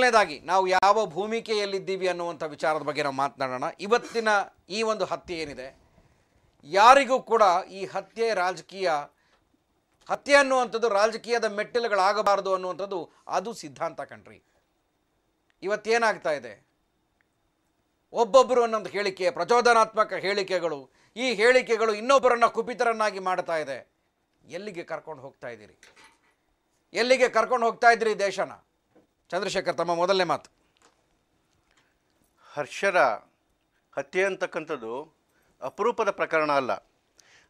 ಮೊದಲನೇದಾಗಿ ನಾವು ಯಾವ ಭೂಮಿಕೆಯಲ್ಲಿದ್ದೀವಿ ಅನ್ನುವಂಥ ವಿಚಾರದ ಬಗ್ಗೆ ನಾವು ಮಾತನಾಡೋಣ ಇವತ್ತಿನ ಈ ಒಂದು ಹತ್ಯೆ ಏನಿದೆ ಯಾರಿಗೂ ಕೂಡ ಈ ಹತ್ಯೆ ರಾಜಕೀಯ ಹತ್ಯೆ ಅನ್ನುವಂಥದ್ದು ರಾಜಕೀಯದ ಮೆಟ್ಟಿಲುಗಳಾಗಬಾರದು ಅನ್ನುವಂಥದ್ದು ಅದು ಸಿದ್ಧಾಂತ ಕಣ್ರಿ ಇವತ್ತೇನಾಗ್ತಾ ಇದೆ ಒಬ್ಬೊಬ್ಬರು ಅನ್ನೊಂದು ಹೇಳಿಕೆ ಪ್ರಚೋದನಾತ್ಮಕ ಹೇಳಿಕೆಗಳು ಈ ಹೇಳಿಕೆಗಳು ಇನ್ನೊಬ್ಬರನ್ನ ಕುಪಿತರನ್ನಾಗಿ ಮಾಡ್ತಾ ಇದೆ ಎಲ್ಲಿಗೆ ಕರ್ಕೊಂಡು ಹೋಗ್ತಾ ಇದ್ದೀರಿ ಎಲ್ಲಿಗೆ ಕರ್ಕೊಂಡು ಹೋಗ್ತಾ ಇದ್ದೀರಿ ದೇಶನ ಚಂದ್ರಶೇಖರ್ ತಮ್ಮ ಮೊದಲನೇ ಮಾತು ಹರ್ಷರ ಹತ್ಯೆ ಅಂತಕ್ಕಂಥದ್ದು ಅಪರೂಪದ ಪ್ರಕರಣ ಅಲ್ಲ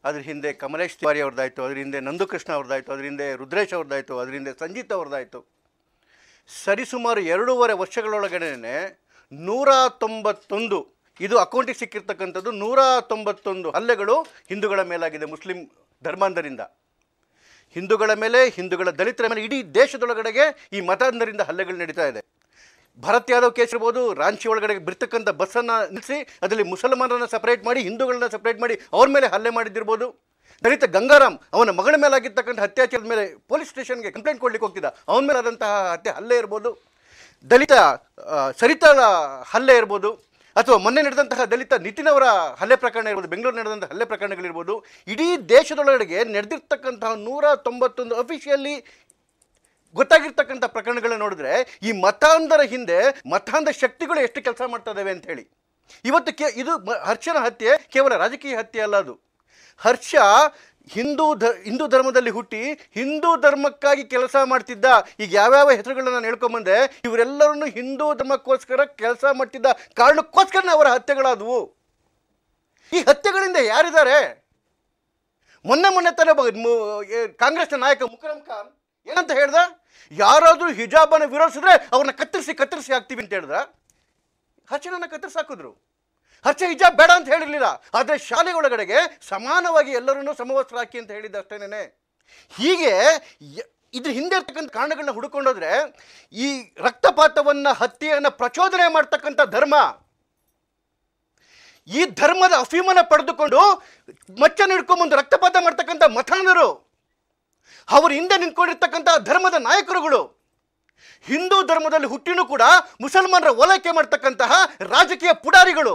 ಅದ್ರ ಹಿಂದೆ ಕಮಲೇಶ್ ತಿವಾರಿ ಅವ್ರದ್ದಾಯಿತು ಅದ್ರ ಹಿಂದೆ ನಂದುಕೃಷ್ಣ ಅವ್ರದ್ದಾಯಿತು ಅದ್ರ ಹಿಂದೆ ರುದ್ರೇಶ್ ಅವ್ರದ್ದಾಯಿತು ಅದ್ರ ಹಿಂದೆ ಸಂಜಿತ್ ಅವ್ರದ್ದಾಯಿತು ಸರಿಸುಮಾರು ಎರಡೂವರೆ ವರ್ಷಗಳೊಳಗಡೆ ನೂರ ತೊಂಬತ್ತೊಂದು ಇದು ಅಕೌಂಟಿಗೆ ಸಿಕ್ಕಿರ್ತಕ್ಕಂಥದ್ದು ನೂರ ತೊಂಬತ್ತೊಂದು ಹಲ್ಲೆಗಳು ಹಿಂದೂಗಳ ಮೇಲಾಗಿದೆ ಮುಸ್ಲಿಂ ಧರ್ಮಾಂಧರಿಂದ ಹಿಂದೂಗಳ ಮೇಲೆ ಹಿಂದೂಗಳ ದಲಿತರ ಮೇಲೆ ಇಡೀ ದೇಶದೊಳಗಡೆಗೆ ಈ ಮತಾಂಧರಿಂದ ಹಲ್ಲೆಗಳು ನಡೀತಾ ಇದೆ ಭರತ್ ಯಾದವ್ ಕೇಸ್ ಇರ್ಬೋದು ರಾಂಚಿ ಒಳಗಡೆ ಬಿರ್ತಕ್ಕಂಥ ಬಸ್ಸನ್ನು ನಿಲ್ಲಿಸಿ ಅದರಲ್ಲಿ ಮುಸಲ್ಮಾನರನ್ನು ಸಪ್ರೇಟ್ ಮಾಡಿ ಹಿಂದೂಗಳನ್ನ ಸಪ್ರೇಟ್ ಮಾಡಿ ಅವ್ರ ಮೇಲೆ ಹಲ್ಲೆ ಮಾಡಿದ್ದಿರ್ಬೋದು ದಲಿತ ಗಂಗಾರಾಮ್ ಅವನ ಮಗಳ ಮೇಲೆ ಆಗಿರ್ತಕ್ಕಂಥ ಅತ್ಯಾಚಾರದ ಮೇಲೆ ಪೊಲೀಸ್ ಸ್ಟೇಷನ್ಗೆ ಕಂಪ್ಲೇಂಟ್ ಕೊಡ್ಲಿಕ್ಕೆ ಹೋಗ್ತಿದ್ದ ಅವನ ಮೇಲೆ ಆದಂತಹ ಹತ್ಯೆ ಹಲ್ಲೆ ಇರ್ಬೋದು ದಲಿತ ಸರಿತಾಳ ಹಲ್ಲೆ ಇರ್ಬೋದು ಅಥವಾ ಮೊನ್ನೆ ನಡೆದಂತಹ ದಲಿತ ನಿತಿನ್ ಅವರ ಹಲ್ಲೆ ಪ್ರಕರಣ ಇರ್ಬೋದು ಬೆಂಗಳೂರು ನಡೆದಂಥ ಹಲ್ಲೆ ಪ್ರಕರಣಗಳಿರ್ಬೋದು ಇಡೀ ದೇಶದೊಳಗಡೆಗೆ ನಡೆದಿರ್ತಕ್ಕಂತಹ ನೂರ ತೊಂಬತ್ತೊಂದು ಅಫಿಷಿಯಲಿ ಗೊತ್ತಾಗಿರ್ತಕ್ಕಂಥ ಪ್ರಕರಣಗಳನ್ನ ನೋಡಿದ್ರೆ ಈ ಮತಾಂಧರ ಹಿಂದೆ ಮತಾಂಧ ಶಕ್ತಿಗಳು ಎಷ್ಟು ಕೆಲಸ ಮಾಡ್ತಾ ಇದಾವೆ ಅಂತ ಹೇಳಿ ಇವತ್ತು ಇದು ಹರ್ಷನ ಹತ್ಯೆ ಕೇವಲ ರಾಜಕೀಯ ಹತ್ಯೆ ಅಲ್ಲ ಅದು ಹರ್ಷ ಹಿಂದೂ ಧ ಹಿಂದೂ ಧರ್ಮದಲ್ಲಿ ಹುಟ್ಟಿ ಹಿಂದೂ ಧರ್ಮಕ್ಕಾಗಿ ಕೆಲಸ ಮಾಡ್ತಿದ್ದ ಈಗ ಯಾವ್ಯಾವ ಹೆಸರುಗಳನ್ನ ನಾನು ಹೇಳ್ಕೊಂಬಂದೆ ಇವರೆಲ್ಲರನ್ನು ಹಿಂದೂ ಧರ್ಮಕ್ಕೋಸ್ಕರ ಕೆಲಸ ಮಾಡ್ತಿದ್ದ ಕಾರಣಕ್ಕೋಸ್ಕರನೇ ಅವರ ಹತ್ಯೆಗಳಾದವು ಈ ಹತ್ಯೆಗಳಿಂದ ಯಾರಿದ್ದಾರೆ ಮೊನ್ನೆ ಮೊನ್ನೆ ತಾನೇ ಕಾಂಗ್ರೆಸ್ನ ನಾಯಕ ಮುಕರಂ ಖಾನ್ ಏನಂತ ಹೇಳ್ದ ಯಾರಾದರೂ ಹಿಜಾಬನ್ನು ವಿರೋಧಿಸಿದ್ರೆ ಅವ್ರನ್ನ ಕತ್ತರಿಸಿ ಕತ್ತರಿಸಿ ಹಾಕ್ತೀವಿ ಅಂತ ಹೇಳ್ದ ಹರ್ಷಣನ ಕತ್ತರಿಸಿ ಹಾಕಿದ್ರು ಹಚ್ಚ ಇಜ ಬೇಡ ಅಂತ ಹೇಳಿರಲಿಲ್ಲ ಆದರೆ ಶಾಲೆ ಒಳಗಡೆಗೆ ಸಮಾನವಾಗಿ ಎಲ್ಲರನ್ನೂ ಸಮವಸ್ತ್ರ ಹಾಕಿ ಅಂತ ಹೇಳಿದ್ದೆ ಅಷ್ಟೇನೆ ಹೀಗೆ ಇದ್ರ ಹಿಂದೆ ಇರ್ತಕ್ಕಂಥ ಕಾರಣಗಳನ್ನ ಹುಡುಕೊಂಡೋದ್ರೆ ಈ ರಕ್ತಪಾತವನ್ನು ಹತ್ಯೆಯನ್ನು ಪ್ರಚೋದನೆ ಮಾಡ್ತಕ್ಕಂಥ ಧರ್ಮ ಈ ಧರ್ಮದ ಅಫೀಮನ ಪಡೆದುಕೊಂಡು ನಿಡ್ಕೊಂಡು ಹಿಡ್ಕೊಂಬಂದು ರಕ್ತಪಾತ ಮಾಡ್ತಕ್ಕಂಥ ಮಥಾನರು ಅವ್ರ ಹಿಂದೆ ನಿಂತ್ಕೊಂಡಿರ್ತಕ್ಕಂಥ ಧರ್ಮದ ನಾಯಕರುಗಳು ಹಿಂದೂ ಧರ್ಮದಲ್ಲಿ ಹುಟ್ಟಿನೂ ಕೂಡ ಮುಸಲ್ಮಾನರ ಓಲೈಕೆ ಮಾಡ್ತಕ್ಕಂತಹ ರಾಜಕೀಯ ಪುಡಾರಿಗಳು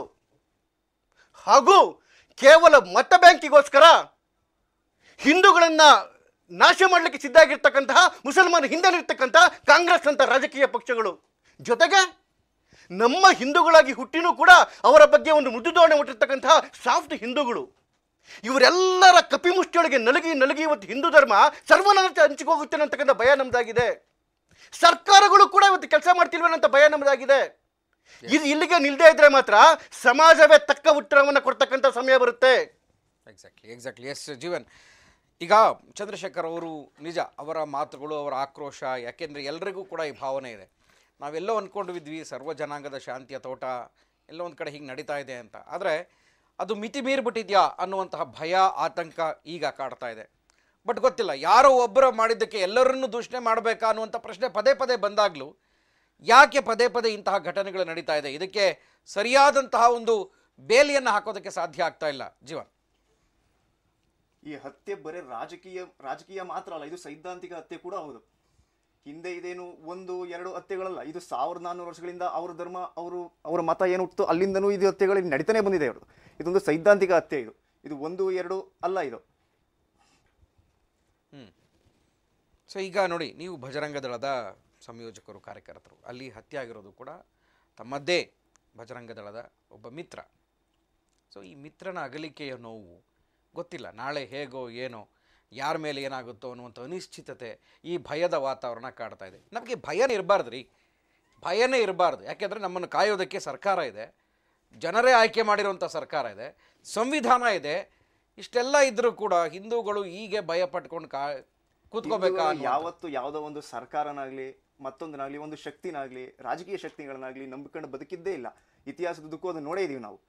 ಹಾಗೂ ಕೇವಲ ಮತ ಬ್ಯಾಂಕಿಗೋಸ್ಕರ ಹಿಂದೂಗಳನ್ನು ನಾಶ ಮಾಡಲಿಕ್ಕೆ ಸಿದ್ಧಾಗಿರ್ತಕ್ಕಂತಹ ಮುಸಲ್ಮಾನ ಹಿಂದೆಲಿರ್ತಕ್ಕಂತಹ ಕಾಂಗ್ರೆಸ್ ಅಂತ ರಾಜಕೀಯ ಪಕ್ಷಗಳು ಜೊತೆಗೆ ನಮ್ಮ ಹಿಂದೂಗಳಾಗಿ ಹುಟ್ಟಿನೂ ಕೂಡ ಅವರ ಬಗ್ಗೆ ಒಂದು ಮೃದುಧೋರಣೆ ಹೊಟ್ಟಿರ್ತಕ್ಕಂತಹ ಸಾಫ್ಟ್ ಹಿಂದೂಗಳು ಇವರೆಲ್ಲರ ಕಪಿಮುಷ್ಟಿಯೊಳಗೆ ನಲುಗಿ ನಲಗಿ ಇವತ್ತು ಹಿಂದೂ ಧರ್ಮ ಸರ್ವನಾಥ ಹಂಚಿಕೋಗುತ್ತೇನೆ ಅಂತಕ್ಕಂಥ ಭಯ ನಮ್ಮದಾಗಿದೆ ಸರ್ಕಾರಗಳು ಕೂಡ ಇವತ್ತು ಕೆಲಸ ಮಾಡ್ತಿಲ್ವೇನಂತ ಭಯ ನಮ್ಮದಾಗಿದೆ ಇದು ಇಲ್ಲಿಗೆ ನಿಲ್ದೇ ಇದ್ರೆ ಮಾತ್ರ ಸಮಾಜವೇ ತಕ್ಕ ಉತ್ತರವನ್ನು ಕೊಡ್ತಕ್ಕಂಥ ಸಮಯ ಬರುತ್ತೆ ಎಕ್ಸಾಕ್ಟ್ಲಿ ಎಕ್ಸಾಕ್ಟ್ಲಿ ಎಸ್ ಜೀವನ್ ಈಗ ಚಂದ್ರಶೇಖರ್ ಅವರು ನಿಜ ಅವರ ಮಾತುಗಳು ಅವರ ಆಕ್ರೋಶ ಯಾಕೆಂದರೆ ಎಲ್ರಿಗೂ ಕೂಡ ಈ ಭಾವನೆ ಇದೆ ನಾವೆಲ್ಲೋ ಅಂದ್ಕೊಂಡಿದ್ವಿ ಸರ್ವ ಜನಾಂಗದ ಶಾಂತಿಯ ತೋಟ ಎಲ್ಲೋ ಒಂದು ಕಡೆ ಹೀಗೆ ನಡೀತಾ ಇದೆ ಅಂತ ಆದರೆ ಅದು ಮಿತಿ ಮೀರಿಬಿಟ್ಟಿದ್ಯಾ ಅನ್ನುವಂತಹ ಭಯ ಆತಂಕ ಈಗ ಕಾಡ್ತಾ ಇದೆ ಬಟ್ ಗೊತ್ತಿಲ್ಲ ಯಾರೋ ಒಬ್ಬರ ಮಾಡಿದ್ದಕ್ಕೆ ಎಲ್ಲರನ್ನೂ ದೂಷಣೆ ಮಾಡಬೇಕಾ ಅನ್ನುವಂಥ ಪ್ರಶ್ನೆ ಪದೇ ಪದೇ ಬಂದಾಗಲೂ ಯಾಕೆ ಪದೇ ಪದೇ ಇಂತಹ ಘಟನೆಗಳು ನಡೀತಾ ಇದೆ ಇದಕ್ಕೆ ಸರಿಯಾದಂತಹ ಒಂದು ಬೇಲಿಯನ್ನು ಹಾಕೋದಕ್ಕೆ ಸಾಧ್ಯ ಆಗ್ತಾ ಇಲ್ಲ ಜೀವ ಈ ಹತ್ಯೆ ಬರೀ ರಾಜಕೀಯ ರಾಜಕೀಯ ಮಾತ್ರ ಅಲ್ಲ ಇದು ಸೈದ್ಧಾಂತಿಕ ಹತ್ಯೆ ಕೂಡ ಹೌದು ಹಿಂದೆ ಇದೇನು ಒಂದು ಎರಡು ಹತ್ಯೆಗಳಲ್ಲ ಇದು ಸಾವಿರದ ನಾನ್ನೂರು ವರ್ಷಗಳಿಂದ ಅವರ ಧರ್ಮ ಅವರು ಅವರ ಮತ ಏನು ಹುಟ್ಟಿತು ಅಲ್ಲಿಂದನೂ ಇದು ಹತ್ಯೆಗಳು ನಡೀತಾನೆ ಬಂದಿದೆ ಅವರು ಇದೊಂದು ಸೈದ್ಧಾಂತಿಕ ಹತ್ಯೆ ಇದು ಇದು ಒಂದು ಎರಡು ಅಲ್ಲ ಇದು ಸೊ ಈಗ ನೋಡಿ ನೀವು ಭಜರಂಗದಳದ ಸಂಯೋಜಕರು ಕಾರ್ಯಕರ್ತರು ಅಲ್ಲಿ ಹತ್ಯೆ ಆಗಿರೋದು ಕೂಡ ತಮ್ಮದೇ ಭಜರಂಗದಳದ ದಳದ ಒಬ್ಬ ಮಿತ್ರ ಸೊ ಈ ಮಿತ್ರನ ಅಗಲಿಕೆಯ ನೋವು ಗೊತ್ತಿಲ್ಲ ನಾಳೆ ಹೇಗೋ ಏನೋ ಯಾರ ಮೇಲೆ ಏನಾಗುತ್ತೋ ಅನ್ನುವಂಥ ಅನಿಶ್ಚಿತತೆ ಈ ಭಯದ ವಾತಾವರಣ ಕಾಡ್ತಾ ಇದೆ ನಮಗೆ ಭಯನೇ ಇರಬಾರ್ದು ರೀ ಭಯನೇ ಇರಬಾರ್ದು ಯಾಕೆಂದರೆ ನಮ್ಮನ್ನು ಕಾಯೋದಕ್ಕೆ ಸರ್ಕಾರ ಇದೆ ಜನರೇ ಆಯ್ಕೆ ಮಾಡಿರುವಂಥ ಸರ್ಕಾರ ಇದೆ ಸಂವಿಧಾನ ಇದೆ ಇಷ್ಟೆಲ್ಲ ಇದ್ದರೂ ಕೂಡ ಹಿಂದೂಗಳು ಹೀಗೆ ಭಯ ಪಟ್ಕೊಂಡು ಕಾ ಕೂತ್ಕೋಬೇಕಾ ಯಾವತ್ತು ಯಾವುದೋ ಒಂದು ಸರ್ಕಾರನಾಗ್ಲಿ ಮತ್ತೊಂದನಾಗ್ಲಿ ಒಂದು ಶಕ್ತಿನಾಗ್ಲಿ ರಾಜಕೀಯ ಶಕ್ತಿಗಳನ್ನಾಗ್ಲಿ ನಂಬಿಕೊಂಡು ಬದುಕಿದ್ದೇ ಇಲ್ಲ ಇತಿಹಾಸದ ಅದು ನೋಡೇ ಇದೀವಿ ನಾವು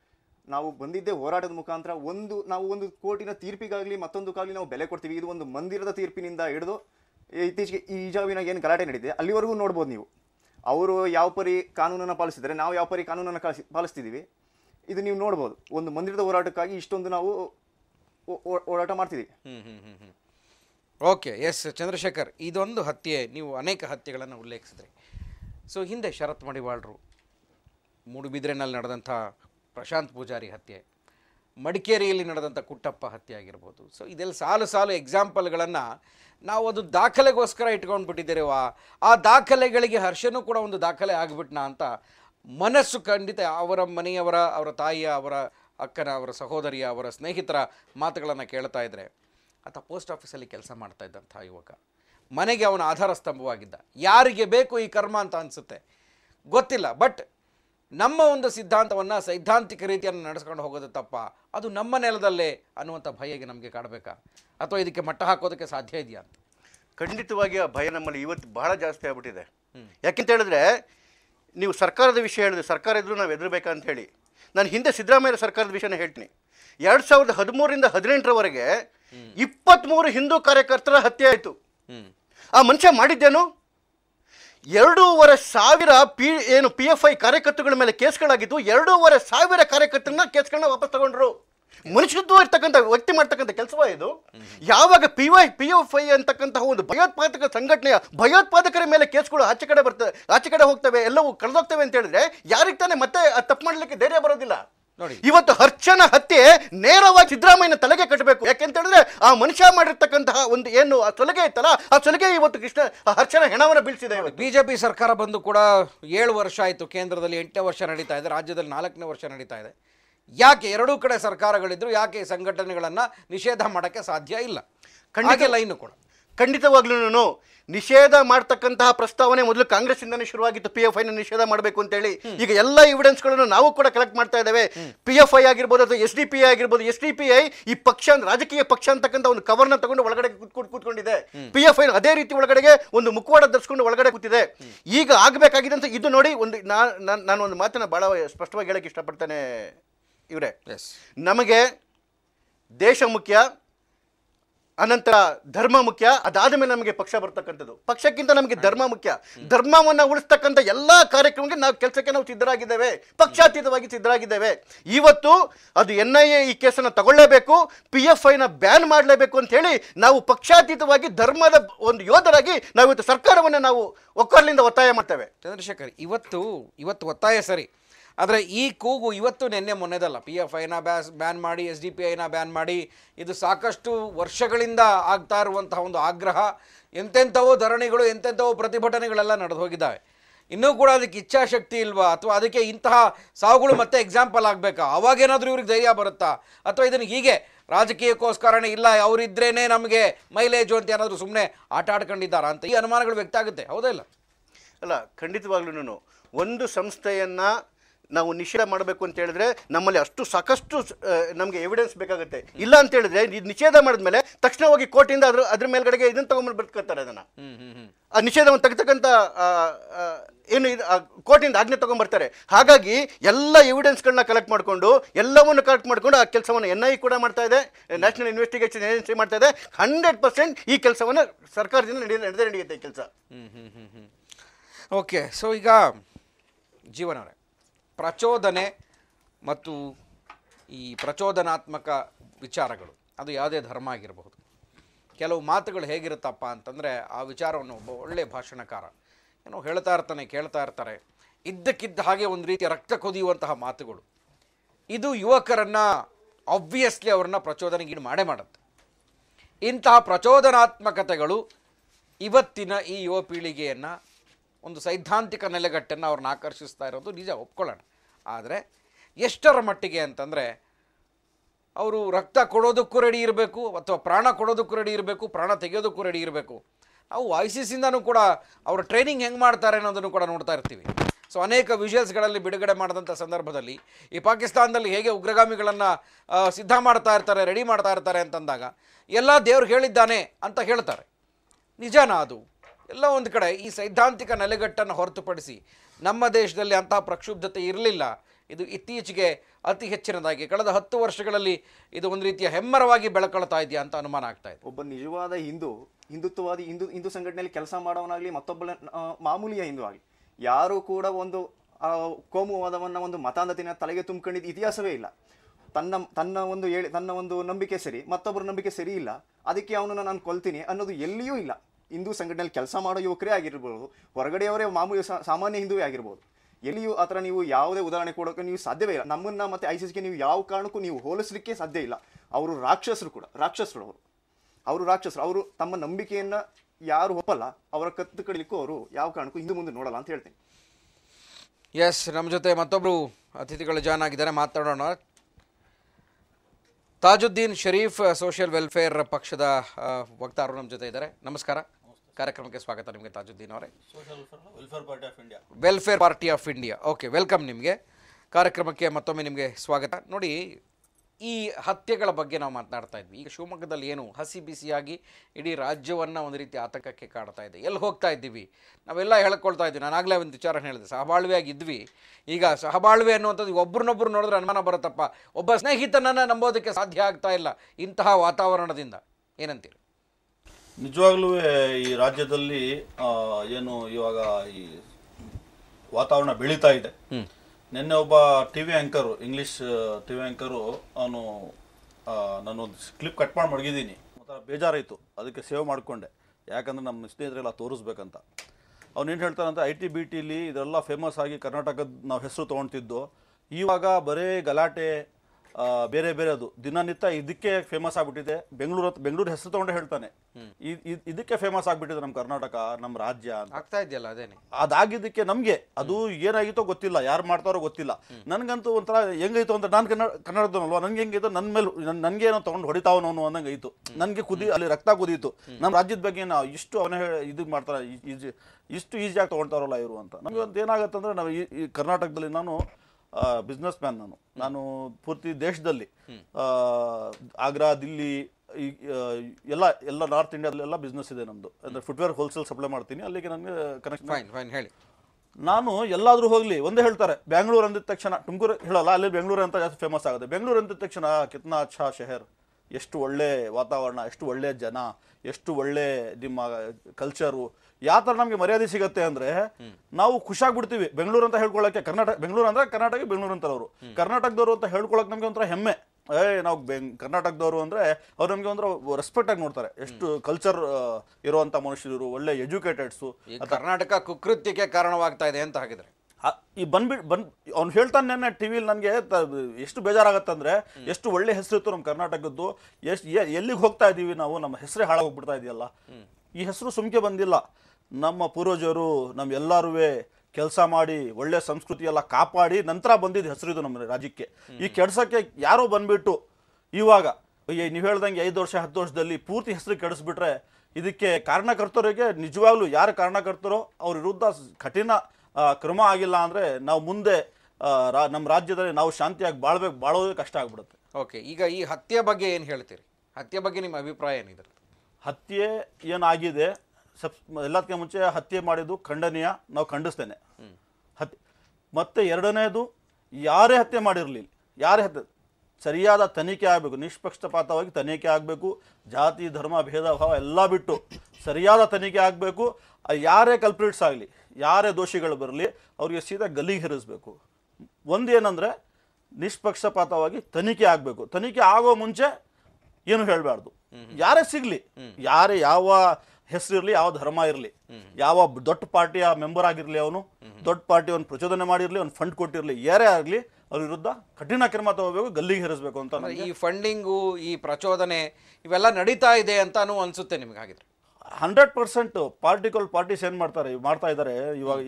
ನಾವು ಬಂದಿದ್ದೇ ಹೋರಾಟದ ಮುಖಾಂತರ ಒಂದು ನಾವು ಒಂದು ಕೋಟಿನ ತೀರ್ಪಿಗಾಗಲಿ ಮತ್ತೊಂದಕ್ಕಾಗಲಿ ನಾವು ಬೆಲೆ ಕೊಡ್ತೀವಿ ಇದು ಒಂದು ಮಂದಿರದ ತೀರ್ಪಿನಿಂದ ಹಿಡಿದು ಇತ್ತೀಚೆಗೆ ಈ ಈಜಾವಿನ ಏನು ಗಲಾಟೆ ನಡೆದಿದೆ ಅಲ್ಲಿವರೆಗೂ ನೋಡ್ಬೋದು ನೀವು ಅವರು ಯಾವ ಪರಿ ಕಾನೂನನ್ನು ಪಾಲಿಸಿದರೆ ನಾವು ಯಾವ ಪರಿ ಕಾನೂನನ್ನು ಪಾಲಿಸ್ತಿದ್ದೀವಿ ಇದು ನೀವು ನೋಡ್ಬೋದು ಒಂದು ಮಂದಿರದ ಹೋರಾಟಕ್ಕಾಗಿ ಇಷ್ಟೊಂದು ನಾವು ಹೋರಾಟ ಮಾಡ್ತೀವಿ ಓಕೆ ಎಸ್ ಚಂದ್ರಶೇಖರ್ ಇದೊಂದು ಹತ್ಯೆ ನೀವು ಅನೇಕ ಹತ್ಯೆಗಳನ್ನು ಉಲ್ಲೇಖಿಸಿದ್ರಿ ಸೊ ಹಿಂದೆ ಶರತ್ ಮಡಿವಾಳರು ಮೂಡುಬಿದ್ರೆನಲ್ಲಿ ನಡೆದಂಥ ಪ್ರಶಾಂತ್ ಪೂಜಾರಿ ಹತ್ಯೆ ಮಡಿಕೇರಿಯಲ್ಲಿ ನಡೆದಂಥ ಕುಟ್ಟಪ್ಪ ಹತ್ಯೆ ಆಗಿರ್ಬೋದು ಸೊ ಇದೆಲ್ಲ ಸಾಲು ಸಾಲು ಎಕ್ಸಾಂಪಲ್ಗಳನ್ನು ನಾವು ಅದು ದಾಖಲೆಗೋಸ್ಕರ ಇಟ್ಕೊಂಡು ವಾ ಆ ದಾಖಲೆಗಳಿಗೆ ಹರ್ಷನೂ ಕೂಡ ಒಂದು ದಾಖಲೆ ಆಗಿಬಿಟ್ನ ಅಂತ ಮನಸ್ಸು ಖಂಡಿತ ಅವರ ಮನೆಯವರ ಅವರ ತಾಯಿಯ ಅವರ ಅಕ್ಕನ ಅವರ ಸಹೋದರಿಯ ಅವರ ಸ್ನೇಹಿತರ ಮಾತುಗಳನ್ನು ಕೇಳ್ತಾ ಇದ್ದರೆ ಅಥವಾ ಪೋಸ್ಟ್ ಆಫೀಸಲ್ಲಿ ಕೆಲಸ ಮಾಡ್ತಾ ಇದ್ದಂಥ ಯುವಕ ಮನೆಗೆ ಅವನ ಆಧಾರ ಸ್ತಂಭವಾಗಿದ್ದ ಯಾರಿಗೆ ಬೇಕು ಈ ಕರ್ಮ ಅಂತ ಅನಿಸುತ್ತೆ ಗೊತ್ತಿಲ್ಲ ಬಟ್ ನಮ್ಮ ಒಂದು ಸಿದ್ಧಾಂತವನ್ನು ಸೈದ್ಧಾಂತಿಕ ರೀತಿಯನ್ನು ನಡೆಸ್ಕೊಂಡು ಹೋಗೋದು ತಪ್ಪ ಅದು ನಮ್ಮ ನೆಲದಲ್ಲೇ ಅನ್ನುವಂಥ ಭಯಗೆ ನಮಗೆ ಕಾಡಬೇಕಾ ಅಥವಾ ಇದಕ್ಕೆ ಮಟ್ಟ ಹಾಕೋದಕ್ಕೆ ಸಾಧ್ಯ ಇದೆಯಾ ಅಂತ ಖಂಡಿತವಾಗಿ ಆ ಭಯ ನಮ್ಮಲ್ಲಿ ಇವತ್ತು ಬಹಳ ಜಾಸ್ತಿ ಆಗ್ಬಿಟ್ಟಿದೆ ಯಾಕೆಂತ ಹೇಳಿದ್ರೆ ನೀವು ಸರ್ಕಾರದ ವಿಷಯ ಹೇಳಿದ್ರೆ ಸರ್ಕಾರ ಇದ್ರೂ ನಾವು ಅಂತ ಹೇಳಿ ನಾನು ಹಿಂದೆ ಸಿದ್ದರಾಮಯ್ಯ ಸರ್ಕಾರದ ವಿಷಯನ ಹೇಳ್ತೀನಿ ಎರಡು ಸಾವಿರದ ಹದಿಮೂರರಿಂದ ಹದಿನೆಂಟರವರೆಗೆ ಇಪ್ಪತ್ತ್ ಮೂರು ಹಿಂದೂ ಕಾರ್ಯಕರ್ತರ ಹತ್ಯೆ ಆಯಿತು ಆ ಮನುಷ್ಯ ಮಾಡಿದ್ದೇನು ಎರಡೂವರೆ ಸಾವಿರ ಪಿ ಏನು ಪಿ ಎಫ್ ಐ ಕಾರ್ಯಕರ್ತರುಗಳ ಮೇಲೆ ಕೇಸ್ಗಳಾಗಿದ್ದು ಎರಡೂವರೆ ಸಾವಿರ ಕಾರ್ಯಕರ್ತರನ್ನ ಕೇಸ್ಗಳನ್ನ ವಾಪಸ್ ತಗೊಂಡ್ರು ಮನುಷ್ಯತ್ವ ಇರ್ತಕ್ಕಂಥ ವ್ಯಕ್ತಿ ಮಾಡ್ತಕ್ಕಂಥ ಕೆಲಸವ ಇದು ಯಾವಾಗ P Y P F I ಅಂತಕ್ಕಂತಹ ಒಂದು ಭಯೋತ್ಪಾದಕ ಸಂಘಟನೆಯ ಭಯೋತ್ಪಾದಕರ ಮೇಲೆ ಕೇಸ್ಗಳು ಆಚೆ ಕಡೆ ಬರ್ತವೆ ಆಚೆ ಕಡೆ ಹೋಗ್ತವೆ ಎಲ್ಲವೂ ಕಳೆದೋಗ್ತವೆ ಅಂತ ಹೇಳಿದ್ರೆ ಯಾರಿಗೆ ತಾನೇ ಮತ್ತೆ ತಪ್ಪು ಮಾಡಲಿಕ್ಕೆ ಧೈರ್ಯ ಬರೋದಿಲ್ಲ ಇವತ್ತು ಹರ್ಷನ ಹತ್ಯೆ ನೇರವಾಗಿ ಸಿದ್ದರಾಮಯ್ಯನ ತಲೆಗೆ ಕಟ್ಟಬೇಕು ಯಾಕೆಂತ ಹೇಳಿದ್ರೆ ಆ ಮನುಷ್ಯ ಮಾಡಿರ್ತಕ್ಕಂತಹ ಒಂದು ಏನು ಆ ಸೊಲಗೆ ಇತ್ತಲ್ಲ ಆ ಸೊಲಗೆ ಇವತ್ತು ಕೃಷ್ಣ ಹರ್ಷನ ಹೆಣವನ್ನು ಬೀಳಿಸಿದೆ ಬಿಜೆಪಿ ಸರ್ಕಾರ ಬಂದು ಕೂಡ ಏಳು ವರ್ಷ ಆಯಿತು ಕೇಂದ್ರದಲ್ಲಿ ಎಂಟನೇ ವರ್ಷ ನಡೀತಾ ಇದೆ ರಾಜ್ಯದಲ್ಲಿ ನಾಲ್ಕನೇ ವರ್ಷ ನಡೀತಾ ಇದೆ ಯಾಕೆ ಎರಡೂ ಕಡೆ ಸರ್ಕಾರಗಳಿದ್ರು ಯಾಕೆ ಸಂಘಟನೆಗಳನ್ನು ನಿಷೇಧ ಮಾಡೋಕ್ಕೆ ಸಾಧ್ಯ ಇಲ್ಲ ಖಂಡಿತ ಲೈನು ಕೂಡ ಖಂಡಿತವಾಗ್ಲೂ ನಿಷೇಧ ಮಾಡ್ತಕ್ಕಂತಹ ಪ್ರಸ್ತಾವನೆ ಮೊದಲು ಕಾಂಗ್ರೆಸ್ಸಿಂದನೇ ಶುರುವಾಗಿತ್ತು ಪಿ ಎಫ್ ಐನ ನಿಷೇಧ ಮಾಡಬೇಕು ಅಂತೇಳಿ ಈಗ ಎಲ್ಲ ಗಳನ್ನು ನಾವು ಕೂಡ ಕಲೆಕ್ಟ್ ಮಾಡ್ತಾ ಇದ್ದೇವೆ ಪಿ ಎಫ್ ಐ ಆಗಿರ್ಬೋದು ಅಥವಾ ಎಸ್ ಡಿ ಪಿ ಆಗಿರ್ಬೋದು ಎಸ್ ಡಿ ಪಿ ಐ ಈ ಪಕ್ಷ ರಾಜಕೀಯ ಪಕ್ಷ ಅಂತಕ್ಕಂಥ ಒಂದು ಕವರ್ನ ತಗೊಂಡು ಒಳಗಡೆ ಕೂತ್ಕೊಂಡಿದೆ ಪಿ ಎಫ್ ಐ ಅದೇ ರೀತಿ ಒಳಗಡೆಗೆ ಒಂದು ಮುಖವಾಡ ಧರಿಸ್ಕೊಂಡು ಒಳಗಡೆ ಕೂತಿದೆ ಈಗ ಆಗಬೇಕಾಗಿದೆ ಅಂತ ಇದು ನೋಡಿ ಒಂದು ನಾನು ಒಂದು ಮಾತನ್ನ ಬಹಳ ಸ್ಪಷ್ಟವಾಗಿ ಹೇಳಕ್ಕೆ ಇಷ್ಟಪಡ್ತೇನೆ ಇವರೇ ನಮಗೆ ದೇಶ ಮುಖ್ಯ ಅನಂತರ ಧರ್ಮ ಮುಖ್ಯ ಅದಾದ ಮೇಲೆ ನಮಗೆ ಪಕ್ಷ ಬರ್ತಕ್ಕಂಥದ್ದು ಪಕ್ಷಕ್ಕಿಂತ ನಮಗೆ ಧರ್ಮ ಮುಖ್ಯ ಧರ್ಮವನ್ನು ಉಳಿಸ್ತಕ್ಕಂಥ ಎಲ್ಲ ಕಾರ್ಯಕ್ರಮಕ್ಕೆ ನಾವು ಕೆಲಸಕ್ಕೆ ನಾವು ಸಿದ್ಧರಾಗಿದ್ದೇವೆ ಪಕ್ಷಾತೀತವಾಗಿ ಸಿದ್ಧರಾಗಿದ್ದೇವೆ ಇವತ್ತು ಅದು ಎನ್ ಐ ಎ ಈ ಕೇಸನ್ನು ತಗೊಳ್ಳೇಬೇಕು ಪಿ ಎಫ್ ಐನ ಬ್ಯಾನ್ ಮಾಡಲೇಬೇಕು ಅಂತ ಹೇಳಿ ನಾವು ಪಕ್ಷಾತೀತವಾಗಿ ಧರ್ಮದ ಒಂದು ಯೋಧರಾಗಿ ನಾವು ಇವತ್ತು ಸರ್ಕಾರವನ್ನು ನಾವು ಒಕ್ಕರ್ಲಿಂದ ಒತ್ತಾಯ ಮಾಡ್ತೇವೆ ಚಂದ್ರಶೇಖರ್ ಇವತ್ತು ಇವತ್ತು ಒತ್ತಾಯ ಸರಿ ಆದರೆ ಈ ಕೂಗು ಇವತ್ತು ನಿನ್ನೆ ಮೊನ್ನೆದಲ್ಲ ಪಿ ಎಫ್ ಐನ ಬ್ಯಾಸ್ ಬ್ಯಾನ್ ಮಾಡಿ ಎಸ್ ಡಿ ಪಿ ಐನ ಬ್ಯಾನ್ ಮಾಡಿ ಇದು ಸಾಕಷ್ಟು ವರ್ಷಗಳಿಂದ ಆಗ್ತಾ ಇರುವಂತಹ ಒಂದು ಆಗ್ರಹ ಎಂತೆಂಥವೋ ಧರಣಿಗಳು ಎಂತೆಂಥವೋ ಪ್ರತಿಭಟನೆಗಳೆಲ್ಲ ನಡೆದು ಹೋಗಿದ್ದಾವೆ ಇನ್ನೂ ಕೂಡ ಅದಕ್ಕೆ ಇಚ್ಛಾಶಕ್ತಿ ಇಲ್ವಾ ಅಥವಾ ಅದಕ್ಕೆ ಇಂತಹ ಸಾವುಗಳು ಮತ್ತೆ ಎಕ್ಸಾಂಪಲ್ ಆಗಬೇಕಾ ಅವಾಗೇನಾದರೂ ಇವ್ರಿಗೆ ಧೈರ್ಯ ಬರುತ್ತಾ ಅಥವಾ ಇದನ್ನು ಹೀಗೆ ರಾಜಕೀಯಕ್ಕೋಸ್ಕರನೇ ಇಲ್ಲ ಅವ್ರಿದ್ರೇನೆ ನಮಗೆ ಮೈಲೇಜು ಅಂತ ಏನಾದರೂ ಸುಮ್ಮನೆ ಆಟ ಆಡ್ಕೊಂಡಿದ್ದಾರಾ ಅಂತ ಈ ಅನುಮಾನಗಳು ವ್ಯಕ್ತ ಆಗುತ್ತೆ ಹೌದಾ ಇಲ್ಲ ಅಲ್ಲ ಖಂಡಿತವಾಗ್ಲೂ ಒಂದು ಸಂಸ್ಥೆಯನ್ನು ನಾವು ನಿಷೇಧ ಮಾಡಬೇಕು ಅಂತ ಹೇಳಿದ್ರೆ ನಮ್ಮಲ್ಲಿ ಅಷ್ಟು ಸಾಕಷ್ಟು ನಮಗೆ ಎವಿಡೆನ್ಸ್ ಬೇಕಾಗುತ್ತೆ ಇಲ್ಲ ಅಂತ ಹೇಳಿದ್ರೆ ನಿಷೇಧ ಮಾಡಿದ್ಮೇಲೆ ತಕ್ಷಣ ಹೋಗಿ ಕೋರ್ಟಿಂದ ಅದ್ರ ಅದ್ರ ಮೇಲ್ಗಡೆಗೆ ಇದನ್ನ ತಗೊಂಡ್ಬಂದು ಬರ್ತಾರೆ ಅದನ್ನ ಆ ನಿಷೇಧವನ್ನು ತೆಗೆತಕ್ಕಂಥ ಏನು ಇದು ಕೋರ್ಟಿಂದ ಆಜ್ಞೆ ಬರ್ತಾರೆ ಹಾಗಾಗಿ ಎಲ್ಲ ಎವಿಡೆನ್ಸ್ಗಳನ್ನ ಕಲೆಕ್ಟ್ ಮಾಡಿಕೊಂಡು ಎಲ್ಲವನ್ನು ಕಲೆಕ್ಟ್ ಮಾಡಿಕೊಂಡು ಆ ಕೆಲಸವನ್ನು ಎನ್ ಐ ಕೂಡ ಮಾಡ್ತಾ ಇದೆ ನ್ಯಾಷನಲ್ ಇನ್ವೆಸ್ಟಿಗೇಷನ್ ಏಜೆನ್ಸಿ ಮಾಡ್ತಾ ಇದೆ ಹಂಡ್ರೆಡ್ ಪರ್ಸೆಂಟ್ ಈ ಕೆಲಸವನ್ನು ಸರ್ಕಾರದಿಂದ ನಡೆಯಲು ನಡೆದೇ ನಡೆಯುತ್ತೆ ಕೆಲಸ ಓಕೆ ಸೊ ಈಗ ಜೀವನ ಪ್ರಚೋದನೆ ಮತ್ತು ಈ ಪ್ರಚೋದನಾತ್ಮಕ ವಿಚಾರಗಳು ಅದು ಯಾವುದೇ ಧರ್ಮ ಆಗಿರಬಹುದು ಕೆಲವು ಮಾತುಗಳು ಹೇಗಿರುತ್ತಪ್ಪ ಅಂತಂದರೆ ಆ ವಿಚಾರವನ್ನು ಒಬ್ಬ ಒಳ್ಳೆಯ ಭಾಷಣಕಾರ ಏನೋ ಹೇಳ್ತಾ ಇರ್ತಾನೆ ಕೇಳ್ತಾ ಇರ್ತಾರೆ ಇದ್ದಕ್ಕಿದ್ದ ಹಾಗೆ ಒಂದು ರೀತಿಯ ರಕ್ತ ಕುದಿಯುವಂತಹ ಮಾತುಗಳು ಇದು ಯುವಕರನ್ನು ಆಬ್ವಿಯಸ್ಲಿ ಅವರನ್ನು ಪ್ರಚೋದನೆಗೀಡು ಮಾಡೇ ಮಾಡುತ್ತೆ ಇಂತಹ ಪ್ರಚೋದನಾತ್ಮಕತೆಗಳು ಇವತ್ತಿನ ಈ ಯುವ ಪೀಳಿಗೆಯನ್ನು ಒಂದು ಸೈದ್ಧಾಂತಿಕ ನೆಲೆಗಟ್ಟನ್ನು ಅವ್ರನ್ನ ಆಕರ್ಷಿಸ್ತಾ ಇರೋದು ನಿಜ ಒಪ್ಕೊಳ್ಳೋಣ ಆದರೆ ಎಷ್ಟರ ಮಟ್ಟಿಗೆ ಅಂತಂದರೆ ಅವರು ರಕ್ತ ಕೊಡೋದಕ್ಕೂ ರೆಡಿ ಇರಬೇಕು ಅಥವಾ ಪ್ರಾಣ ಕೊಡೋದಕ್ಕೂ ರೆಡಿ ಇರಬೇಕು ಪ್ರಾಣ ತೆಗೆಯೋದಕ್ಕೂ ರೆಡಿ ಇರಬೇಕು ನಾವು ಐ ಸಿ ಸಿಂದನೂ ಕೂಡ ಅವರ ಟ್ರೈನಿಂಗ್ ಹೆಂಗೆ ಮಾಡ್ತಾರೆ ಅನ್ನೋದನ್ನು ಕೂಡ ನೋಡ್ತಾ ಇರ್ತೀವಿ ಸೊ ಅನೇಕ ವಿಷಯಲ್ಸ್ಗಳಲ್ಲಿ ಬಿಡುಗಡೆ ಮಾಡಿದಂಥ ಸಂದರ್ಭದಲ್ಲಿ ಈ ಪಾಕಿಸ್ತಾನದಲ್ಲಿ ಹೇಗೆ ಉಗ್ರಗಾಮಿಗಳನ್ನು ಸಿದ್ಧ ಮಾಡ್ತಾ ಇರ್ತಾರೆ ರೆಡಿ ಮಾಡ್ತಾ ಇರ್ತಾರೆ ಅಂತಂದಾಗ ಎಲ್ಲ ದೇವರು ಹೇಳಿದ್ದಾನೆ ಅಂತ ಹೇಳ್ತಾರೆ ನಿಜನಾ ಅದು ಎಲ್ಲ ಒಂದು ಕಡೆ ಈ ಸೈದ್ಧಾಂತಿಕ ನೆಲೆಗಟ್ಟನ್ನು ಹೊರತುಪಡಿಸಿ ನಮ್ಮ ದೇಶದಲ್ಲಿ ಅಂತಹ ಪ್ರಕ್ಷುಬ್ಧತೆ ಇರಲಿಲ್ಲ ಇದು ಇತ್ತೀಚೆಗೆ ಅತಿ ಹೆಚ್ಚಿನದಾಗಿ ಕಳೆದ ಹತ್ತು ವರ್ಷಗಳಲ್ಲಿ ಇದು ಒಂದು ರೀತಿಯ ಹೆಮ್ಮರವಾಗಿ ಬೆಳಕೊಳ್ತಾ ಇದೆಯಾ ಅಂತ ಅನುಮಾನ ಆಗ್ತಾ ಇದೆ ಒಬ್ಬ ನಿಜವಾದ ಹಿಂದೂ ಹಿಂದುತ್ವವಾದಿ ಹಿಂದೂ ಹಿಂದೂ ಸಂಘಟನೆಯಲ್ಲಿ ಕೆಲಸ ಮಾಡೋವನಾಗಲಿ ಮತ್ತೊಬ್ಬ ಮಾಮೂಲಿಯ ಹಿಂದೂ ಆಗಲಿ ಯಾರೂ ಕೂಡ ಒಂದು ಕೋಮುವಾದವನ್ನು ಒಂದು ಮತಾಂಧತೆಯ ತಲೆಗೆ ತುಂಬಿಕೊಂಡಿದ್ದ ಇತಿಹಾಸವೇ ಇಲ್ಲ ತನ್ನ ತನ್ನ ಒಂದು ಹೇಳಿ ತನ್ನ ಒಂದು ನಂಬಿಕೆ ಸರಿ ಮತ್ತೊಬ್ಬರ ನಂಬಿಕೆ ಸರಿ ಇಲ್ಲ ಅದಕ್ಕೆ ಅವನನ್ನು ನಾನು ಕೊಲ್ತೀನಿ ಅನ್ನೋದು ಎಲ್ಲಿಯೂ ಇಲ್ಲ ಹಿಂದೂ ಸಂಘಟನೆಯಲ್ಲಿ ಕೆಲಸ ಮಾಡೋ ಯುವಕರೇ ಆಗಿರ್ಬೋದು ಹೊರಗಡೆಯವರೇ ಮಾಮೂಲಿ ಸಾಮಾನ್ಯ ಹಿಂದೂವೇ ಆಗಿರ್ಬೋದು ಎಲ್ಲಿಯೂ ಆ ಥರ ನೀವು ಯಾವುದೇ ಉದಾಹರಣೆ ಕೊಡೋಕೆ ನೀವು ಸಾಧ್ಯವೇ ಇಲ್ಲ ನಮ್ಮನ್ನು ಮತ್ತು ಐ ಸಿ ನೀವು ಯಾವ ಕಾರಣಕ್ಕೂ ನೀವು ಹೋಲಿಸಲಿಕ್ಕೆ ಸಾಧ್ಯ ಇಲ್ಲ ಅವರು ರಾಕ್ಷಸರು ಕೂಡ ರಾಕ್ಷಸರು ಅವರು ಅವರು ರಾಕ್ಷಸರು ಅವರು ತಮ್ಮ ನಂಬಿಕೆಯನ್ನು ಯಾರು ಒಪ್ಪಲ್ಲ ಅವರ ಕತ್ತು ಕಡಲಿಕ್ಕೂ ಅವರು ಯಾವ ಕಾರಣಕ್ಕೂ ಹಿಂದೆ ಮುಂದೆ ನೋಡಲ್ಲ ಅಂತ ಹೇಳ್ತೀನಿ ಎಸ್ ನಮ್ಮ ಜೊತೆ ಮತ್ತೊಬ್ಬರು ಅತಿಥಿಗಳು ಜಾಯ್ನ್ ಆಗಿದ್ದಾರೆ ಮಾತಾಡೋಣ ತಾಜುದ್ದೀನ್ ಶರೀಫ್ ಸೋಷಿಯಲ್ ವೆಲ್ಫೇರ್ ಪಕ್ಷದ ವಕ್ತಾರರು ನಮ್ಮ ಜೊತೆ ಇದ್ದಾರೆ ನಮಸ್ಕಾರ ಕಾರ್ಯಕ್ರಮಕ್ಕೆ ಸ್ವಾಗತ ನಿಮಗೆ ತಾಜುದ್ದೀನ್ ಅವರೇ welfare party of India okay welcome ನಿಮಗೆ ಕಾರ್ಯಕ್ರಮಕ್ಕೆ ಮತ್ತೊಮ್ಮೆ ನಿಮಗೆ ಸ್ವಾಗತ ನೋಡಿ ಈ ಹತ್ಯೆಗಳ ಬಗ್ಗೆ ನಾವು ಮಾತನಾಡ್ತಾ ಇದ್ವಿ ಈಗ ಶಿವಮೊಗ್ಗದಲ್ಲಿ ಏನು ಹಸಿ ಬಿಸಿಯಾಗಿ ಇಡೀ ರಾಜ್ಯವನ್ನು ಒಂದು ರೀತಿ ಆತಂಕಕ್ಕೆ ಕಾಡ್ತಾ ಇದೆ ಎಲ್ಲಿ ಹೋಗ್ತಾ ಇದ್ದೀವಿ ನಾವೆಲ್ಲ ಹೇಳ್ಕೊಳ್ತಾ ಇದ್ವಿ ಆಗಲೇ ಒಂದು ವಿಚಾರ ಹೇಳಿದೆ ಸಹಬಾಳ್ವೆಯಾಗಿದ್ವಿ ಈಗ ಸಹಬಾಳ್ವೆ ಅನ್ನುವಂಥದ್ದು ಒಬ್ರನ್ನೊಬ್ರು ನೋಡಿದ್ರೆ ಅನುಮಾನ ಬರುತ್ತಪ್ಪ ಒಬ್ಬ ಸ್ನೇಹಿತನನ್ನು ನಂಬೋದಕ್ಕೆ ಸಾಧ್ಯ ಆಗ್ತಾ ಇಲ್ಲ ಇಂತಹ ವಾತಾವರಣದಿಂದ ಏನಂತೀರಿ ನಿಜವಾಗ್ಲೂ ಈ ರಾಜ್ಯದಲ್ಲಿ ಏನು ಇವಾಗ ಈ ವಾತಾವರಣ ಬೆಳೀತಾ ಇದೆ ನಿನ್ನೆ ಒಬ್ಬ T V anchor English T V anchor ಅವನು ನಾನೊಂದು ಕ್ಲಿಪ್ ಕಟ್ ಮಾಡಿ ಮಡಗಿದ್ದೀನಿ ಒಂಥರ ಬೇಜಾರಾಯಿತು ಅದಕ್ಕೆ ಸೇವ್ ಮಾಡಿಕೊಂಡೆ ಯಾಕಂದರೆ ನಮ್ಮ ಸ್ನೇಹಿತರೆಲ್ಲ ತೋರಿಸ್ಬೇಕಂತ ಏನು ಹೇಳ್ತಾನಂತ ಐ ಟಿ ಬಿ ಟಿಲಿ ಇದೆಲ್ಲ ಫೇಮಸ್ ಆಗಿ ಕರ್ನಾಟಕದ ನಾವು ಹೆಸರು ತೊಗೊಳ್ತಿದ್ದು ಇವಾಗ ಬರೀ ಗಲಾಟೆ ಬೇರೆ ಬೇರೆ ಅದು ದಿನನಿತ್ಯ ಇದಕ್ಕೆ ಫೇಮಸ್ ಆಗ್ಬಿಟ್ಟಿದೆ ಬೆಂಗಳೂರು ಬೆಂಗಳೂರು ಹೆಸರು ತಗೊಂಡೆ ಹೇಳ್ತಾನೆ ಇದಕ್ಕೆ ಫೇಮಸ್ ಆಗ್ಬಿಟ್ಟಿದೆ ನಮ್ಮ ಕರ್ನಾಟಕ ನಮ್ಮ ರಾಜ್ಯ ಆಗ್ತಾ ಇದೆಯಲ್ಲ ಅದೇನೆ ಅದಾಗಿದ್ದಕ್ಕೆ ನಮಗೆ ಅದು ಏನಾಗಿತ್ತೋ ಗೊತ್ತಿಲ್ಲ ಯಾರು ಮಾಡ್ತಾರೋ ಗೊತ್ತಿಲ್ಲ ನನಗಂತೂ ಒಂಥರ ಹೆಂಗೈತು ಅಂತ ನಾನು ಕನ್ನಡ ಕನ್ನಡದವನಲ್ವಾ ನನ್ಗೆ ಹೆಂಗೈತು ನನ್ನ ಮೇಲೆ ನನಗೆ ಏನೋ ಹೊಡಿತಾವನೋ ಹೊಡಿತಾವನೋನು ಅನ್ನಂಗ ಐತು ನನಗೆ ಕುದಿ ಅಲ್ಲಿ ರಕ್ತ ಕುದೀತು ನಮ್ಮ ರಾಜ್ಯದ ಬಗ್ಗೆ ನಾವು ಇಷ್ಟು ಅವನ ಇದು ಮಾಡ್ತಾರೆ ಈಜಿ ಇಷ್ಟು ಈಸಿಯಾಗಿ ತೊಗೊಳ್ತಾರಲ್ಲ ಇವರು ಅಂತ ನಮಗೆ ಒಂದು ಏನಾಗತ್ತಂದ್ರೆ ನಾವು ಈ ಕರ್ನಾಟಕದಲ್ಲಿ ನಾನು ಬಿಸ್ನೆಸ್ ಮ್ಯಾನ್ ನಾನು ನಾನು ಪೂರ್ತಿ ದೇಶದಲ್ಲಿ ಆಗ್ರಾ ದಿಲ್ಲಿ ಎಲ್ಲ ಎಲ್ಲ ನಾರ್ತ್ ಎಲ್ಲ ಬಿಸ್ನೆಸ್ ಇದೆ ನಮ್ಮದು ಅಂದರೆ ಫುಟ್ವೇರ್ ಹೋಲ್ಸೇಲ್ ಸಪ್ಲೈ ಮಾಡ್ತೀನಿ ಅಲ್ಲಿಗೆ ನನಗೆ ಕನೆಕ್ಷನ್ ಫೈನ್ ಫೈನ್ ಹೇಳಿ ನಾನು ಎಲ್ಲಾದರೂ ಹೋಗಲಿ ಒಂದೇ ಹೇಳ್ತಾರೆ ಬೆಂಗಳೂರು ಅಂದಿದ ತಕ್ಷಣ ತುಮಕೂರು ಹೇಳಲ್ಲ ಅಲ್ಲಿ ಬೆಂಗಳೂರು ಅಂತ ಜಾಸ್ತಿ ಫೇಮಸ್ ಆಗುತ್ತೆ ಬೆಂಗಳೂರು ಅಂದಿದ ತಕ್ಷಣ ಕಿತ್ನಾ ಅಚ್ಚಾ ಶೆಹರ್ ಎಷ್ಟು ಒಳ್ಳೆ ವಾತಾವರಣ ಎಷ್ಟು ಒಳ್ಳೆ ಜನ ಎಷ್ಟು ಒಳ್ಳೆ ನಿಮ್ಮ ಕಲ್ಚರು ಯಾವ ಥರ ನಮಗೆ ಮರ್ಯಾದೆ ಸಿಗುತ್ತೆ ಅಂದರೆ ನಾವು ಬಿಡ್ತೀವಿ ಬೆಂಗಳೂರು ಅಂತ ಹೇಳ್ಕೊಳಕ್ಕೆ ಕರ್ನಾಟಕ ಬೆಂಗಳೂರು ಅಂದ್ರೆ ಕರ್ನಾಟಕ ಬೆಂಗಳೂರು ಅಂತ ಅವರು ಕರ್ನಾಟಕದವರು ಅಂತ ಹೇಳ್ಕೊಳ್ಳೋಕೆ ನಮಗೆ ಒಂಥರ ಹೆಮ್ಮೆ ಏ ನಾವು ಬೆಂಗ್ ಕರ್ನಾಟಕದವರು ಅಂದ್ರೆ ಅವ್ರು ನಮಗೆ ಒಂಥರ ರೆಸ್ಪೆಕ್ಟಾಗಿ ನೋಡ್ತಾರೆ ಎಷ್ಟು ಕಲ್ಚರ್ ಇರುವಂಥ ಮನುಷ್ಯರು ಒಳ್ಳೆ ಎಜುಕೇಟೆಡ್ಸು ಕರ್ನಾಟಕ ಕುಕೃತ್ಯಕ್ಕೆ ಕಾರಣವಾಗ್ತಾ ಇದೆ ಅಂತ ಹಾಗಿದ್ರೆ ಈ ಬಂದ್ಬಿಟ್ಟು ಬಂದ್ ಅವ್ನು ಹೇಳ್ತಾನೆ ನೆನ್ನೆ ಟಿ ವಿಲಿ ನನಗೆ ಎಷ್ಟು ಬೇಜಾರಾಗತ್ತಂದ್ರೆ ಎಷ್ಟು ಒಳ್ಳೆ ಹೆಸರು ಇತ್ತು ನಮ್ಮ ಕರ್ನಾಟಕದ್ದು ಎಷ್ಟು ಎಲ್ಲಿಗೆ ಹೋಗ್ತಾ ಇದ್ದೀವಿ ನಾವು ನಮ್ಮ ಹೆಸರೇ ಹಾಳಾಗೋಗ್ಬಿಡ್ತಾ ಇದೆಯಲ್ಲ ಈ ಹೆಸರು ಸುಮ್ಕೆ ಬಂದಿಲ್ಲ ನಮ್ಮ ಪೂರ್ವಜರು ನಮ್ಮ ಎಲ್ಲರೂ ಕೆಲಸ ಮಾಡಿ ಒಳ್ಳೆ ಸಂಸ್ಕೃತಿಯೆಲ್ಲ ಕಾಪಾಡಿ ನಂತರ ಹೆಸರು ಇದು ನಮ್ಮ ರಾಜ್ಯಕ್ಕೆ ಈ ಕೆಡ್ಸೋಕ್ಕೆ ಯಾರೋ ಬಂದ್ಬಿಟ್ಟು ಇವಾಗ ನೀವು ಹೇಳ್ದಂಗೆ ಐದು ವರ್ಷ ಹತ್ತು ವರ್ಷದಲ್ಲಿ ಪೂರ್ತಿ ಹೆಸರು ಕೆಡಿಸ್ಬಿಟ್ರೆ ಇದಕ್ಕೆ ಕಾರಣಕರ್ತರಿಗೆ ನಿಜವಾಗ್ಲೂ ಯಾರು ಕಾರಣಕರ್ತರೋ ಅವ್ರ ವಿರುದ್ಧ ಕಠಿಣ ಕ್ರಮ ಆಗಿಲ್ಲ ಅಂದರೆ ನಾವು ಮುಂದೆ ನಮ್ಮ ರಾಜ್ಯದಲ್ಲಿ ನಾವು ಶಾಂತಿಯಾಗಿ ಬಾಳ್ಬೇಕು ಬಾಳೋದೇ ಕಷ್ಟ ಆಗ್ಬಿಡುತ್ತೆ ಓಕೆ ಈಗ ಈ ಹತ್ಯೆ ಬಗ್ಗೆ ಏನು ಹೇಳ್ತೀರಿ ಹತ್ಯೆ ಬಗ್ಗೆ ನಿಮ್ಮ ಅಭಿಪ್ರಾಯ ಏನಿದೆ ಹತ್ಯೆ ಏನಾಗಿದೆ ಸಬ್ ಎಲ್ಲದಕ್ಕೆ ಮುಂಚೆ ಹತ್ಯೆ ಮಾಡಿದ್ದು ಖಂಡನೀಯ ನಾವು ಖಂಡಿಸ್ತೇನೆ ಹತ್ಯೆ ಮತ್ತೆ ಎರಡನೇದು ಯಾರೇ ಹತ್ಯೆ ಮಾಡಿರಲಿಲ್ಲ ಯಾರೇ ಹತ್ಯೆ ಸರಿಯಾದ ತನಿಖೆ ಆಗಬೇಕು ನಿಷ್ಪಕ್ಷಪಾತವಾಗಿ ತನಿಖೆ ಆಗಬೇಕು ಜಾತಿ ಧರ್ಮ ಭೇದ ಭಾವ ಎಲ್ಲ ಬಿಟ್ಟು ಸರಿಯಾದ ತನಿಖೆ ಆಗಬೇಕು ಯಾರೇ ಕಲ್ಪ್ರಿಟ್ಸ್ ಆಗಲಿ ಯಾರೇ ದೋಷಿಗಳು ಬರಲಿ ಅವ್ರಿಗೆ ಸೀದಾ ಗಲ್ಲಿಗೆ ಹರಿಸ್ಬೇಕು ಒಂದೇನಂದ್ರೆ ನಿಷ್ಪಕ್ಷಪಾತವಾಗಿ ತನಿಖೆ ಆಗಬೇಕು ತನಿಖೆ ಆಗೋ ಮುಂಚೆ ಏನು ಹೇಳಬಾರ್ದು ಯಾರೇ ಸಿಗಲಿ ಯಾರೇ ಯಾವ ಹೆಸರಿರಲಿ ಯಾವ ಧರ್ಮ ಇರಲಿ ಯಾವ ದೊಡ್ಡ ಪಾರ್ಟಿಯ ಮೆಂಬರ್ ಆಗಿರಲಿ ಅವನು ದೊಡ್ಡ ಪಾರ್ಟಿ ಅವ್ನು ಪ್ರಚೋದನೆ ಮಾಡಿರಲಿ ಅವ್ನು ಫಂಡ್ ಕೊಟ್ಟಿರಲಿ ಯಾರೇ ಆಗಲಿ ಅವ್ರ ವಿರುದ್ಧ ಕಠಿಣ ಕ್ರಮ ತಗೋಬೇಕು ಗಲ್ಲಿಗೆ ಹೆರಿಸ್ಬೇಕು ಅಂತ ಈ ಫಂಡಿಂಗು ಈ ಪ್ರಚೋದನೆ ಇವೆಲ್ಲ ನಡೀತಾ ಇದೆ ಅಂತಾನು ಅನ್ಸುತ್ತೆ ನಿಮ್ಗೆ ಹಾಗಿದ್ರೆ ಹಂಡ್ರೆಡ್ ಪರ್ಸೆಂಟ್ ಪಾರ್ಟಿಕಲ್ ಪಾರ್ಟೀಸ್ ಏನು ಮಾಡ್ತಾರೆ ಮಾಡ್ತಾ ಇದ್ದಾರೆ ಇವಾಗ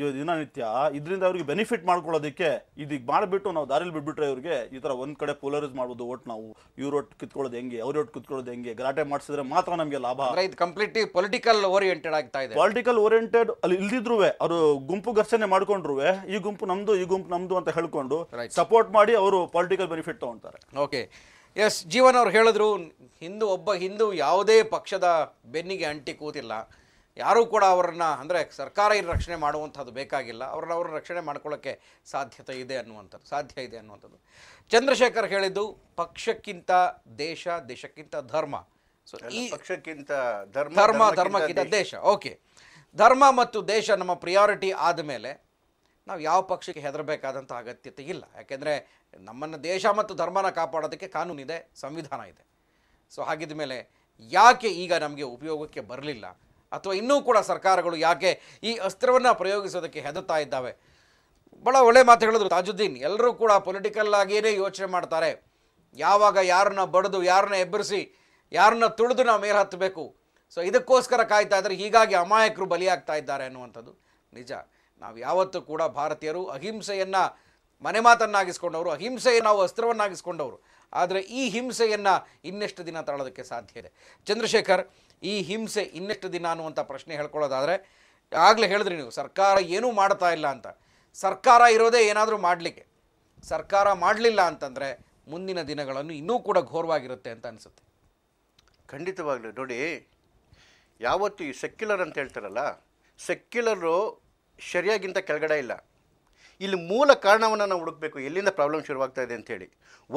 ಈ ದಿನನಿತ್ಯ ಇದರಿಂದ ಅವ್ರಿಗೆ ಬೆನಿಫಿಟ್ ಮಾಡ್ಕೊಳ್ಳೋದಕ್ಕೆ ಇದೀಗ ಮಾಡಿಬಿಟ್ಟು ನಾವು ದಾರಿಲಿ ಬಿಟ್ಬಿಟ್ರೆ ಇವ್ರಿಗೆ ಈ ಥರ ಒಂದು ಕಡೆ ಪೋಲರೈಸ್ ಮಾಡ್ಬೋದು ಓಟ್ ನಾವು ಇವ್ರ ಓಟ್ ಕಿತ್ಕೊಳ್ಳೋದು ಹೆಂಗೆ ಅವ್ರ ಒಟ್ಟು ಕಿತ್ಕೊಳ್ಳೋದು ಹೆಂಗೆ ಗಲಾಟೆ ಮಾಡಿಸಿದ್ರೆ ಮಾತ್ರ ನಮಗೆ ಲಾಭ ಇದು ಕಂಪ್ಲೀಟ್ಲಿ ಪೊಲಿಟಿಕಲ್ ಓರಿಯೆಂಟೆಡ್ ಆಗ್ತಾ ಇದೆ ಪೊಲಿಟಿಕಲ್ ಓರಿಯೆಂಟೆಡ್ ಅಲ್ಲಿ ಇಲ್ದಿದ್ರು ಅವರು ಗುಂಪು ಘರ್ಷಣೆ ಮಾಡ್ಕೊಂಡ್ರು ಈ ಗುಂಪು ನಮ್ದು ಈ ಗುಂಪು ನಮ್ದು ಅಂತ ಹೇಳ್ಕೊಂಡು ಸಪೋರ್ಟ್ ಮಾಡಿ ಅವರು ಪೊಲಿಟಿಕಲ್ ಬೆನಿಫಿಟ್ ತಗೊಂತಾರೆ ಓಕೆ ಎಸ್ ಜೀವನ್ ಅವ್ರು ಹೇಳಿದ್ರು ಹಿಂದೂ ಒಬ್ಬ ಹಿಂದೂ ಯಾವುದೇ ಪಕ್ಷದ ಬೆನ್ನಿಗೆ ಅಂಟಿ ಕೂತಿಲ್ಲ ಯಾರೂ ಕೂಡ ಅವರನ್ನು ಅಂದರೆ ಸರ್ಕಾರ ಏನು ರಕ್ಷಣೆ ಮಾಡುವಂಥದ್ದು ಬೇಕಾಗಿಲ್ಲ ಅವ್ರನ್ನ ಅವ್ರನ್ನ ರಕ್ಷಣೆ ಮಾಡ್ಕೊಳ್ಳೋಕ್ಕೆ ಸಾಧ್ಯತೆ ಇದೆ ಅನ್ನುವಂಥದ್ದು ಸಾಧ್ಯ ಇದೆ ಅನ್ನುವಂಥದ್ದು ಚಂದ್ರಶೇಖರ್ ಹೇಳಿದ್ದು ಪಕ್ಷಕ್ಕಿಂತ ದೇಶ ದೇಶಕ್ಕಿಂತ ಧರ್ಮ ಸೊ ಈ ಪಕ್ಷಕ್ಕಿಂತ ಧರ್ಮ ಧರ್ಮ ಧರ್ಮಕ್ಕಿಂತ ದೇಶ ಓಕೆ ಧರ್ಮ ಮತ್ತು ದೇಶ ನಮ್ಮ ಪ್ರಿಯಾರಿಟಿ ಆದಮೇಲೆ ನಾವು ಯಾವ ಪಕ್ಷಕ್ಕೆ ಹೆದರಬೇಕಾದಂಥ ಅಗತ್ಯತೆ ಇಲ್ಲ ಯಾಕೆಂದರೆ ನಮ್ಮನ್ನು ದೇಶ ಮತ್ತು ಧರ್ಮನ ಕಾಪಾಡೋದಕ್ಕೆ ಕಾನೂನಿದೆ ಸಂವಿಧಾನ ಇದೆ ಸೊ ಹಾಗಿದ ಮೇಲೆ ಯಾಕೆ ಈಗ ನಮಗೆ ಉಪಯೋಗಕ್ಕೆ ಬರಲಿಲ್ಲ ಅಥವಾ ಇನ್ನೂ ಕೂಡ ಸರ್ಕಾರಗಳು ಯಾಕೆ ಈ ಅಸ್ತ್ರವನ್ನು ಪ್ರಯೋಗಿಸೋದಕ್ಕೆ ಹೆದರ್ತಾ ಇದ್ದಾವೆ ಭಾಳ ಒಳ್ಳೆ ಮಾತು ಹೇಳಿದ್ರು ತಾಜುದ್ದೀನ್ ಎಲ್ಲರೂ ಕೂಡ ಪೊಲಿಟಿಕಲ್ ಆಗಿಯೇ ಯೋಚನೆ ಮಾಡ್ತಾರೆ ಯಾವಾಗ ಯಾರನ್ನ ಬಡಿದು ಯಾರನ್ನ ಎಬ್ಬರಿಸಿ ಯಾರನ್ನ ತುಳಿದು ನಾವು ಮೇಲೆ ಹತ್ತಬೇಕು ಸೊ ಇದಕ್ಕೋಸ್ಕರ ಕಾಯ್ತಾ ಇದ್ದಾರೆ ಹೀಗಾಗಿ ಅಮಾಯಕರು ಬಲಿಯಾಗ್ತಾ ಇದ್ದಾರೆ ಅನ್ನುವಂಥದ್ದು ನಿಜ ನಾವು ಯಾವತ್ತೂ ಕೂಡ ಭಾರತೀಯರು ಅಹಿಂಸೆಯನ್ನು ಮನೆ ಮಾತನ್ನಾಗಿಸ್ಕೊಂಡವರು ಅಹಿಂಸೆಯನ್ನು ನಾವು ಅಸ್ತ್ರವನ್ನಾಗಿಸ್ಕೊಂಡವರು ಆದರೆ ಈ ಹಿಂಸೆಯನ್ನು ಇನ್ನೆಷ್ಟು ದಿನ ತಾಳೋದಕ್ಕೆ ಸಾಧ್ಯ ಇದೆ ಚಂದ್ರಶೇಖರ್ ಈ ಹಿಂಸೆ ಇನ್ನೆಷ್ಟು ದಿನ ಅನ್ನುವಂಥ ಪ್ರಶ್ನೆ ಹೇಳ್ಕೊಳ್ಳೋದಾದರೆ ಆಗಲೇ ಹೇಳಿದ್ರಿ ನೀವು ಸರ್ಕಾರ ಏನೂ ಮಾಡ್ತಾ ಇಲ್ಲ ಅಂತ ಸರ್ಕಾರ ಇರೋದೇ ಏನಾದರೂ ಮಾಡಲಿಕ್ಕೆ ಸರ್ಕಾರ ಮಾಡಲಿಲ್ಲ ಅಂತಂದರೆ ಮುಂದಿನ ದಿನಗಳನ್ನು ಇನ್ನೂ ಕೂಡ ಘೋರವಾಗಿರುತ್ತೆ ಅಂತ ಅನಿಸುತ್ತೆ ಖಂಡಿತವಾಗ್ಲೂ ನೋಡಿ ಯಾವತ್ತು ಈ ಸೆಕ್ಯುಲರ್ ಅಂತ ಹೇಳ್ತಾರಲ್ಲ ಸೆಕ್ಯುಲರು ಸರಿಯಾಗಿಂತ ಕೆಳಗಡೆ ಇಲ್ಲ ಇಲ್ಲಿ ಮೂಲ ಕಾರಣವನ್ನು ನಾವು ಹುಡುಕಬೇಕು ಎಲ್ಲಿಂದ ಪ್ರಾಬ್ಲಮ್ ಶುರುವಾಗ್ತಾ ಇದೆ ಅಂಥೇಳಿ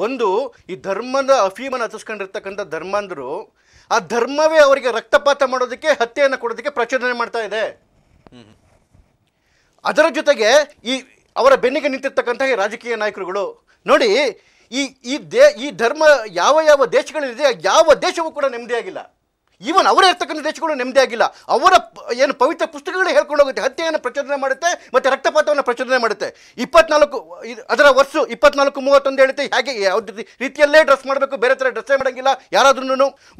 ಒಂದು ಈ ಧರ್ಮದ ಅಫೀಮನ್ನು ಹತ್ತಿಸ್ಕೊಂಡಿರ್ತಕ್ಕಂಥ ಧರ್ಮಂದರು ಆ ಧರ್ಮವೇ ಅವರಿಗೆ ರಕ್ತಪಾತ ಮಾಡೋದಕ್ಕೆ ಹತ್ಯೆಯನ್ನು ಕೊಡೋದಕ್ಕೆ ಪ್ರಚೋದನೆ ಮಾಡ್ತಾ ಇದೆ ಅದರ ಜೊತೆಗೆ ಈ ಅವರ ಬೆನ್ನಿಗೆ ನಿಂತಿರ್ತಕ್ಕಂತಹ ಈ ರಾಜಕೀಯ ನಾಯಕರುಗಳು ನೋಡಿ ಈ ಈ ದೇ ಈ ಧರ್ಮ ಯಾವ ಯಾವ ದೇಶಗಳಿದೆ ಯಾವ ದೇಶವೂ ಕೂಡ ನೆಮ್ಮದಿಯಾಗಿಲ್ಲ ಈವನ್ ಅವರೇ ಇರ್ತಕ್ಕಂಥ ದೇಶಗಳು ನೆಮ್ಮದಿಯಾಗಿಲ್ಲ ಅವರ ಏನು ಪವಿತ್ರ ಪುಸ್ತಕಗಳು ಹೇಳ್ಕೊಂಡು ಹೋಗುತ್ತೆ ಹತ್ಯೆಯನ್ನು ಪ್ರಚೋದನೆ ಮಾಡುತ್ತೆ ಮತ್ತು ರಕ್ತಪಾತವನ್ನು ಪ್ರಚೋದನೆ ಮಾಡುತ್ತೆ ಇಪ್ಪತ್ನಾಲ್ಕು ಅದರ ವರ್ಷ ಇಪ್ಪತ್ನಾಲ್ಕು ಮೂವತ್ತೊಂದು ಹೇಳುತ್ತೆ ಹಾಗೆ ಯಾವುದೇ ರೀತಿಯಲ್ಲೇ ಡ್ರೆಸ್ ಮಾಡಬೇಕು ಬೇರೆ ಥರ ಡ್ರೆಸ್ಸೇ ಮಾಡೋಂಗಿಲ್ಲ ಯಾರಾದ್ರೂ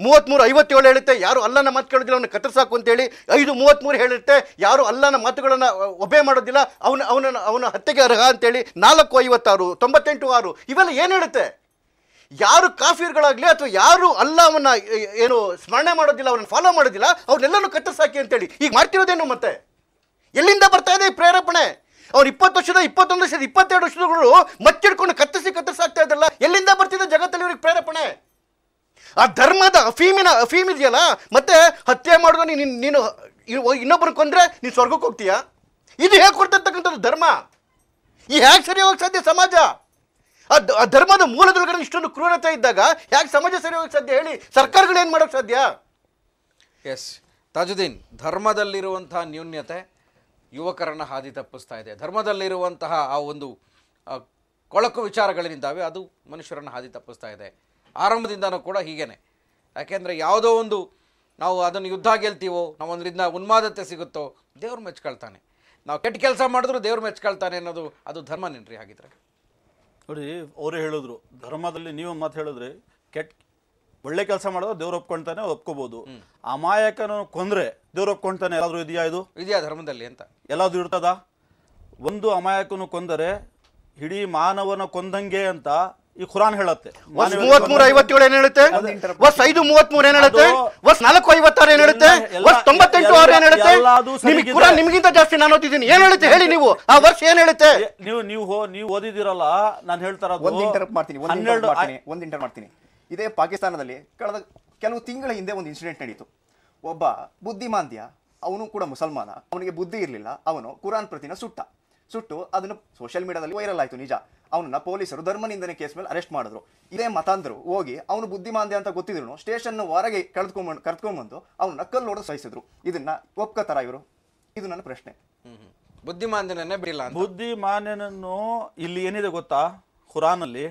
ಮೂವತ್ತ್ಮೂರು ಐವತ್ತೇಳು ಹೇಳುತ್ತೆ ಯಾರು ಅಲ್ಲನ ಮಾತು ಕೇಳೋದಿಲ್ಲ ಅವನು ಕತ್ತರಿಸಾಕು ಅಂತೇಳಿ ಐದು ಮೂವತ್ತ್ಮೂರು ಹೇಳುತ್ತೆ ಯಾರು ಅಲ್ಲನ ಮಾತುಗಳನ್ನು ಒಬೆ ಮಾಡೋದಿಲ್ಲ ಅವನ ಅವನ ಅವನ ಹತ್ಯೆಗೆ ಅರ್ಹ ಅಂತೇಳಿ ನಾಲ್ಕು ಐವತ್ತಾರು ತೊಂಬತ್ತೆಂಟು ಆರು ಇವೆಲ್ಲ ಏನು ಹೇಳುತ್ತೆ ಯಾರು ಕಾಫಿರ್ಗಳಾಗಲಿ ಅಥವಾ ಯಾರು ಅವನ್ನ ಏನು ಸ್ಮರಣೆ ಮಾಡೋದಿಲ್ಲ ಅವ್ರನ್ನ ಫಾಲೋ ಮಾಡೋದಿಲ್ಲ ಅವ್ರನ್ನೆಲ್ಲನೂ ಕತ್ತರಿಸಾಕಿ ಅಂತೇಳಿ ಈಗ ಮಾಡ್ತಿರೋದೇನು ಮತ್ತೆ ಎಲ್ಲಿಂದ ಬರ್ತಾ ಇದೆ ಈ ಪ್ರೇರೇಪಣೆ ಅವ್ರು ಇಪ್ಪತ್ತು ವರ್ಷದ ಇಪ್ಪತ್ತೊಂದು ವರ್ಷದ ಇಪ್ಪತ್ತೆರಡು ವರ್ಷದಗಳು ಮಚ್ಚಿಡ್ಕೊಂಡು ಕತ್ತರಿಸಿ ಕತ್ತರಿಸಾಗ್ತಾ ಇದ್ದಲ್ಲ ಎಲ್ಲಿಂದ ಬರ್ತಿದೆ ಜಗತ್ತಲ್ಲಿ ಇವ್ರಿಗೆ ಪ್ರೇರೇಪಣೆ ಆ ಧರ್ಮದ ಅಫೀಮಿನ ಅಫೀಮ್ ಇದೆಯಲ್ಲ ಮತ್ತೆ ಹತ್ಯೆ ಮಾಡೋದು ನೀನು ನೀನು ಇನ್ನೊಬ್ಬರು ಕೊಂದರೆ ನೀನು ಸ್ವರ್ಗಕ್ಕೆ ಹೋಗ್ತೀಯಾ ಇದು ಹೇಗೆ ಕೊಡ್ತಿರ್ತಕ್ಕಂಥದ್ದು ಧರ್ಮ ಈ ಹೇಗೆ ಸರಿ ಹೋಗಕ್ಕೆ ಸಾಧ್ಯ ಸಮಾಜ ಅದು ಆ ಧರ್ಮದ ಮೂಲದೊಳಗಡೆ ಇಷ್ಟೊಂದು ಕ್ರೂರತೆ ಇದ್ದಾಗ ಯಾಕೆ ಸಮಾಜ ಸರಿ ಹೋಗಕ್ಕೆ ಸಾಧ್ಯ ಹೇಳಿ ಏನು ಮಾಡೋಕ್ಕೆ ಸಾಧ್ಯ ಎಸ್ ತಾಜುದ್ದೀನ್ ಧರ್ಮದಲ್ಲಿರುವಂತಹ ನ್ಯೂನ್ಯತೆ ಯುವಕರನ್ನು ಹಾದಿ ತಪ್ಪಿಸ್ತಾ ಇದೆ ಧರ್ಮದಲ್ಲಿರುವಂತಹ ಆ ಒಂದು ಕೊಳಕು ವಿಚಾರಗಳೇನಿದ್ದಾವೆ ಅದು ಮನುಷ್ಯರನ್ನು ಹಾದಿ ತಪ್ಪಿಸ್ತಾ ಇದೆ ಆರಂಭದಿಂದನೂ ಕೂಡ ಹೀಗೇನೆ ಯಾಕೆಂದರೆ ಯಾವುದೋ ಒಂದು ನಾವು ಅದನ್ನು ಯುದ್ಧ ಗೆಲ್ತೀವೋ ನಾವು ಅದರಿಂದ ಉನ್ಮಾದತೆ ಸಿಗುತ್ತೋ ದೇವ್ರು ಮೆಚ್ಕೊಳ್ತಾನೆ ನಾವು ಕೆಟ್ಟ ಕೆಲಸ ಮಾಡಿದ್ರು ದೇವ್ರು ಮೆಚ್ಕೊಳ್ತಾನೆ ಅನ್ನೋದು ಅದು ಧರ್ಮ ನೆನ್ರಿ ಹಾಗಿದ್ರೆ ನೋಡಿ ಅವರೇ ಹೇಳಿದ್ರು ಧರ್ಮದಲ್ಲಿ ನೀವು ಮಾತು ಹೇಳಿದ್ರೆ ಕೆಟ್ಟ ಒಳ್ಳೆ ಕೆಲಸ ಮಾಡಿದ್ರೆ ದೇವ್ರು ಒಪ್ಕೊಳ್ತಾನೆ ಒಪ್ಕೋಬಹುದು ಅಮಾಯಕನ ಕೊಂದ್ರೆ ದೇವ್ರು ಒಪ್ಕೊಳ್ತಾನೆ ಎಲ್ಲಾದರೂ ಇದೆಯಾ ಇದು ಇದೆಯಾ ಧರ್ಮದಲ್ಲಿ ಅಂತ ಎಲ್ಲಾದ್ರೂ ಇರ್ತದ ಒಂದು ಅಮಾಯಕನು ಕೊಂದರೆ ಇಡೀ ಮಾನವನ ಕೊಂದಂಗೆ ಅಂತ ಈ ಖುರಾನ್ ಹೇಳುತ್ತೆ ವಸ್ ಮೂವತ್ ಐವತ್ತೇಳು ಏನ್ ಹೇಳುತ್ತೆ ವರ್ಷ ಐದು ಮೂವತ್ ಏನ್ ಹೇಳುತ್ತೆ ವರ್ಷ ನಾಲ್ಕು ಐವತ್ತಾರು ಏನ್ ಹೇಳುತ್ತೆ ವರ್ಷ ತೊಂಬತ್ತೆಂಟು ಆರು ಏನ್ ಹೇಳುತ್ತೆ ನಿಮಗೆ ಖುರಾನ್ ನಿಮಗಿಂತ ಜಾಸ್ತಿ ನಾನು ಓದಿದ್ದೀನಿ ಏನ್ ಹೇಳುತ್ತೆ ಹೇಳಿ ನೀವು ಆ ವರ್ಷ ಏನ್ ಹೇಳುತ್ತೆ ನೀವು ನೀವು ನೀವು ಓದಿದಿರಲ್ಲ ನಾನು ಹೇಳ್ತಾರ ಒಂದು ಇಂಟರ್ಪ್ಟ್ ಮಾಡ್ತೀನಿ ಒಂದು ಇಂಟರ್ಪ್ಟ್ ಮಾಡ್ತೀನಿ ಒಂದು ಇಂಟರ್ ಮಾಡ್ತೀನಿ ಇದೇ ಪಾಕಿಸ್ತಾನದಲ್ಲಿ ಕಳೆದ ಕೆಲವು ತಿಂಗಳ ಹಿಂದೆ ಒಂದು ಇನ್ಸಿಡೆಂಟ್ ನಡೀತು ಒಬ್ಬ ಬುದ್ಧಿಮಾಂದ್ಯ ಅವನು ಕೂಡ ಮುಸಲ್ಮಾನ ಅವನಿಗೆ ಬುದ್ಧಿ ಇರಲಿಲ್ಲ ಅವನು ಕುರಾನ್ ಪ್ರತಿನ ಸುಟ್ಟ ಸುಟ್ಟು ಅದನ್ನು ಸೋಷಿಯಲ್ ಮೀಡಿಯಾದಲ್ಲಿ ವೈರಲ್ ಆಯಿತು ನಿಜ ಅವನನ್ನ ಪೊಲೀಸರು ಧರ್ಮನಿಂದನೆ ಕೇಸ್ ಮೇಲೆ ಅರೆಸ್ಟ್ ಮಾಡಿದ್ರು ಇದೇ ಮತಾಂಧರು ಹೋಗಿ ಅವನು ಬುದ್ಧಿಮಾಂದ್ಯ ಅಂತ ಗೊತ್ತಿದ್ರು ಸ್ಟೇಷನ್ ಹೊರಗೆ ಕಳೆದುಕೊಂಡ್ಬಂದು ಕರ್ಕೊಂಡ್ಬಂದು ಅವನ ಕಲ್ಲು ನೋಡಿದ್ರು ಸಹಿಸಿದ್ರು ಇದನ್ನ ಒಪ್ಕೋತಾರ ಇವರು ಇದು ನನ್ನ ಪ್ರಶ್ನೆ ಬುದ್ಧಿಮಾಂದ್ಯನೇ ಬಿಡಿಲ್ಲ ಬುದ್ಧಿಮಾನ್ಯನನ್ನು ಇಲ್ಲಿ ಏನಿದೆ ಗೊತ್ತಾ ಖುರಾನಲ್ಲಿ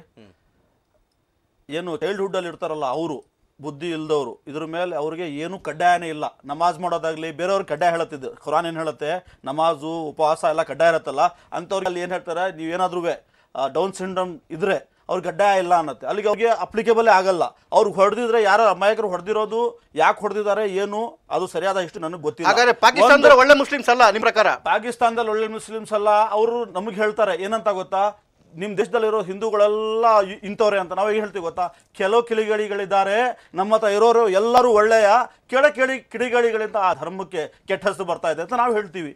ಏನು ಚೈಲ್ಡ್ಹುಡ್ ಅಲ್ಲಿ ಇರ್ತಾರಲ್ಲ ಅವರು ಬುದ್ಧಿ ಇಲ್ದವರು ಇದ್ರ ಮೇಲೆ ಅವ್ರಿಗೆ ಏನೂ ಕಡ್ಡಾಯನೇ ಇಲ್ಲ ನಮಾಜ್ ಮಾಡೋದಾಗ್ಲಿ ಬೇರೆಯವ್ರು ಕಡ್ಡಾಯ ಹೇಳುತ್ತಿದ್ದು ಖುರಾನ್ ಏನು ಹೇಳುತ್ತೆ ನಮಾಜು ಉಪವಾಸ ಎಲ್ಲ ಕಡ್ಡಾಯ ಇರುತ್ತಲ್ಲ ಅಂಥವ್ರಿಗೆ ಅಲ್ಲಿ ಏನು ಹೇಳ್ತಾರೆ ನೀವೇನಾದ್ರೂ ಡೌನ್ ಸಿಂಡ್ರಮ್ ಇದ್ರೆ ಅವ್ರಿಗೆ ಕಡ್ಡಾಯ ಇಲ್ಲ ಅನ್ನತ್ತೆ ಅಲ್ಲಿಗೆ ಅವ್ರಿಗೆ ಅಪ್ಲಿಕೇಬಲೇ ಆಗಲ್ಲ ಅವ್ರಿಗೆ ಹೊಡೆದಿದ್ರೆ ಯಾರ ಅಮಾಯಕರು ಹೊಡೆದಿರೋದು ಯಾಕೆ ಹೊಡೆದಿದ್ದಾರೆ ಏನು ಅದು ಸರಿಯಾದ ಇಷ್ಟು ನನಗೆ ಗೊತ್ತಿಲ್ಲ ಪಾಕಿಸ್ತಾನದಲ್ಲಿ ಒಳ್ಳೆ ಮುಸ್ಲಿಮ್ಸ್ ಅಲ್ಲ ನಿಮ್ಮ ಪ್ರಕಾರ ಪಾಕಿಸ್ತಾನದಲ್ಲಿ ಒಳ್ಳೆ ಮುಸ್ಲಿಮ್ಸ್ ಅಲ್ಲ ಅವರು ನಮಗೆ ಹೇಳ್ತಾರೆ ಏನಂತ ಗೊತ್ತಾ ನಿಮ್ಮ ದೇಶದಲ್ಲಿರೋ ಹಿಂದೂಗಳೆಲ್ಲ ಇಂಥವ್ರೆ ಅಂತ ನಾವು ಹೇಳ್ತೀವಿ ಗೊತ್ತಾ ಕೆಲವು ಕಿಳಿಗಳಿಗಳಿದ್ದಾರೆ ನಮ್ಮ ಹತ್ರ ಇರೋರು ಎಲ್ಲರೂ ಒಳ್ಳೆಯ ಕೆಳ ಕೇಳಿ ಕಿಡಿಗಳಿಗಳಿಂದ ಆ ಧರ್ಮಕ್ಕೆ ಕೆಟ್ಟ ಹೆಸರು ಬರ್ತಾ ಇದೆ ಅಂತ ನಾವು ಹೇಳ್ತೀವಿ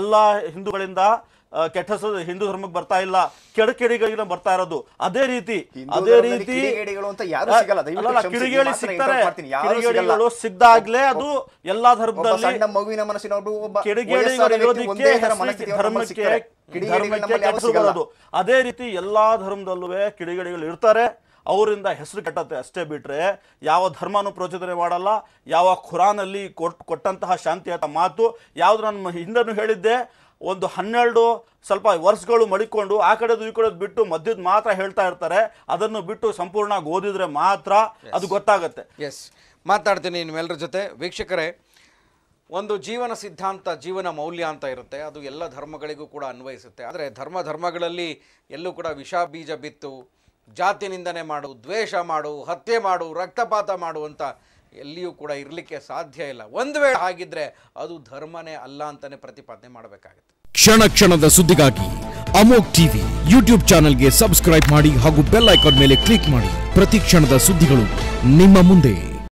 ಎಲ್ಲ ಹಿಂದೂಗಳಿಂದ ಕೆಟ್ಟ ಹಿಂದೂ ಧರ್ಮಕ್ಕೆ ಬರ್ತಾ ಇಲ್ಲ ಕೆಡಕಿಡಿಗಳಿಗೆ ಬರ್ತಾ ಇರೋದು ಅದೇ ರೀತಿ ಅದೇ ರೀತಿ ಕಿಡಿಗೇಳಿ ಸಿಗ್ತಾರೆ ಕಿಡಿಗೇಡಿಗಳು ಸಿಗ್ದಾಗ್ಲೇ ಅದು ಎಲ್ಲಾ ಧರ್ಮದಲ್ಲಿ ಮಗುವಿನ ಮನಸ್ಸಿನ ಕಿಡಿಗೇಡಿಗಳಿಗೆ ಧರ್ಮಕ್ಕೆ ಧರ್ಮಕ್ಕೆ ಕೆಟ್ಟರು ಬರೋದು ಅದೇ ರೀತಿ ಎಲ್ಲಾ ಧರ್ಮದಲ್ಲೂ ಕಿಡಿಗೇಡಿಗಳು ಇರ್ತಾರೆ ಅವರಿಂದ ಹೆಸರು ಕೆಟ್ಟತ್ತೆ ಅಷ್ಟೇ ಬಿಟ್ರೆ ಯಾವ ಧರ್ಮನು ಪ್ರಚೋದನೆ ಮಾಡಲ್ಲ ಯಾವ ಖುರಾನಲ್ಲಿ ಕೊಟ್ ಕೊಟ್ಟಂತಹ ಶಾಂತಿಯಾದ ಮಾತು ಯಾವ್ದು ನಾನು ಹಿಂದನೂ ಹೇಳಿದ್ದೆ ಒಂದು ಹನ್ನೆರಡು ಸ್ವಲ್ಪ ವರ್ಷಗಳು ಮಡಿಕೊಂಡು ಆ ಕಡೆದು ಈ ಕಡೆದು ಬಿಟ್ಟು ಮಧ್ಯದ ಮಾತ್ರ ಹೇಳ್ತಾ ಇರ್ತಾರೆ ಅದನ್ನು ಬಿಟ್ಟು ಸಂಪೂರ್ಣ ಓದಿದ್ರೆ ಮಾತ್ರ ಅದು ಗೊತ್ತಾಗುತ್ತೆ ಎಸ್ ಮಾತಾಡ್ತೀನಿ ನಿಮ್ಮೆಲ್ಲರ ಜೊತೆ ವೀಕ್ಷಕರೇ ಒಂದು ಜೀವನ ಸಿದ್ಧಾಂತ ಜೀವನ ಮೌಲ್ಯ ಅಂತ ಇರುತ್ತೆ ಅದು ಎಲ್ಲ ಧರ್ಮಗಳಿಗೂ ಕೂಡ ಅನ್ವಯಿಸುತ್ತೆ ಆದರೆ ಧರ್ಮ ಧರ್ಮಗಳಲ್ಲಿ ಎಲ್ಲೂ ಕೂಡ ವಿಷ ಬೀಜ ಬಿತ್ತು ಜಾತಿ ನಿಂದನೆ ಮಾಡು ದ್ವೇಷ ಮಾಡು ಹತ್ಯೆ ಮಾಡು ರಕ್ತಪಾತ ಮಾಡು ಅಂತ ಎಲ್ಲಿಯೂ ಕೂಡ ಇರಲಿಕ್ಕೆ ಸಾಧ್ಯ ಇಲ್ಲ ಒಂದು ವೇಳೆ ಆಗಿದ್ರೆ ಅದು ಧರ್ಮನೇ ಅಲ್ಲ ಅಂತಾನೆ ಪ್ರತಿಪಾದನೆ ಮಾಡಬೇಕಾಗುತ್ತೆ ಕ್ಷಣ ಕ್ಷಣದ ಸುದ್ದಿಗಾಗಿ ಅಮೋಕ್ ಟಿವಿ ಯೂಟ್ಯೂಬ್ ಚಾನೆಲ್ಗೆ ಸಬ್ಸ್ಕ್ರೈಬ್ ಮಾಡಿ ಹಾಗೂ ಬೆಲ್ ಐಕಾನ್ ಮೇಲೆ ಕ್ಲಿಕ್ ಮಾಡಿ ಪ್ರತಿ ಕ್ಷಣದ ಸುದ್ದಿಗಳು ನಿಮ್ಮ ಮುಂದೆ